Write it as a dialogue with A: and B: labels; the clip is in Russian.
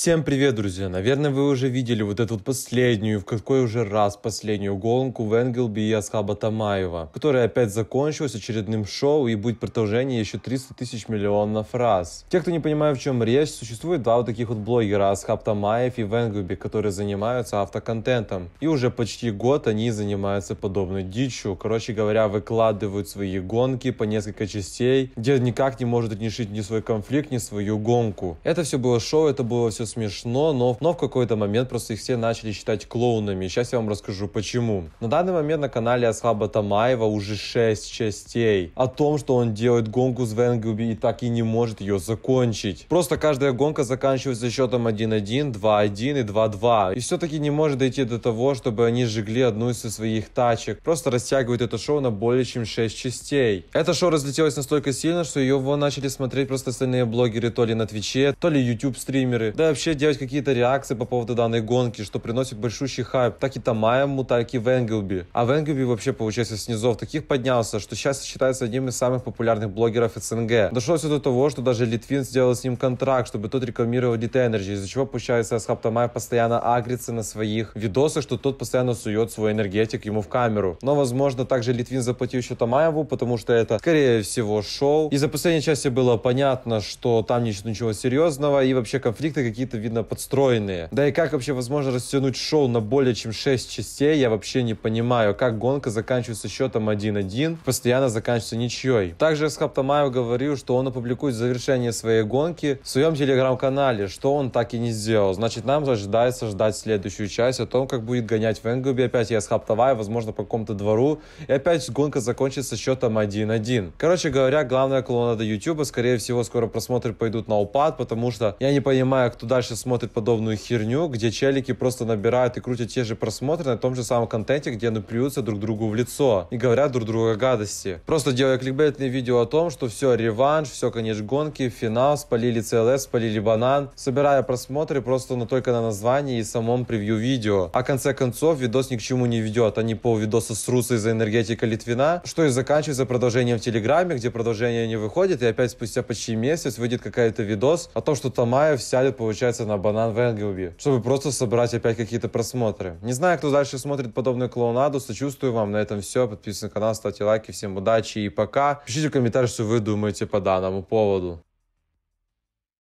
A: Всем привет, друзья! Наверное, вы уже видели вот эту вот последнюю, в какой уже раз последнюю гонку в Энглби и Асхаба Тамаева, которая опять закончилась очередным шоу и будет продолжение еще 300 тысяч миллионов раз. Те, кто не понимает, в чем речь, существует два вот таких вот блогера, Асхаб Тамаев и Венгелби, которые занимаются автоконтентом. И уже почти год они занимаются подобной дичью. Короче говоря, выкладывают свои гонки по несколько частей, где никак не может решить ни свой конфликт, ни свою гонку. Это все было шоу, это было все смешно, но, но в какой-то момент просто их все начали считать клоунами. Сейчас я вам расскажу почему. На данный момент на канале Асхаба Тамаева уже 6 частей. О том, что он делает гонку с Венгуби и так и не может ее закончить. Просто каждая гонка заканчивается счетом 1-1, 2-1 и 2-2. И все-таки не может дойти до того, чтобы они жгли одну из своих тачек. Просто растягивает это шоу на более чем 6 частей. Это шоу разлетелось настолько сильно, что его начали смотреть просто остальные блогеры то ли на Твиче, то ли YouTube-стримеры. Да вообще делать какие-то реакции по поводу данной гонки, что приносит большущий хайп, так и Тамаему, так и Венгелби. А Венгелби вообще, получается, снизов таких поднялся, что сейчас считается одним из самых популярных блогеров СНГ. Дошло все до того, что даже Литвин сделал с ним контракт, чтобы тот рекламировал Elite Energy, из-за чего, получается, Асхаб Тамаев постоянно агрится на своих видосах, что тот постоянно сует свой энергетик ему в камеру. Но, возможно, также Литвин заплатил еще Тамаеву, потому что это, скорее всего, шоу. И за последней части было понятно, что там ничего серьезного и вообще конфликты какие какие-то, видно, подстроенные. Да и как вообще возможно растянуть шоу на более чем 6 частей, я вообще не понимаю. Как гонка заканчивается счетом 1-1, постоянно заканчивается ничьей. Также Эсхаб Тамаев говорил, что он опубликует завершение своей гонки в своем телеграм-канале, что он так и не сделал. Значит, нам ожидается ждать следующую часть о том, как будет гонять в Энгубе опять Эсхаб Таваев, возможно, по какому-то двору. И опять гонка закончится счетом 1-1. Короче говоря, главная колонна до YouTube, скорее всего, скоро просмотры пойдут на упад, потому что я не понимаю, кто дальше смотрит подобную херню, где челики просто набирают и крутят те же просмотры на том же самом контенте, где они плюются друг другу в лицо и говорят друг другу гадости. Просто делая кликбейтные видео о том, что все, реванш, все, конец гонки, финал, спалили CLS, спалили банан, собирая просмотры просто на только на названии и самом превью видео. А в конце концов, видос ни к чему не ведет. Они а по видоса срутся из-за энергетика Литвина, что и заканчивается продолжением в Телеграме, где продолжение не выходит, и опять спустя почти месяц выйдет какая-то видос о том, что Тамаев сядет получать переключается на банан в Энгелби, чтобы просто собрать опять какие-то просмотры. Не знаю, кто дальше смотрит подобную клоунаду, сочувствую вам. На этом все. Подписывайтесь на канал, ставьте лайки. Всем удачи и пока. Пишите в комментариях, что вы думаете по данному поводу.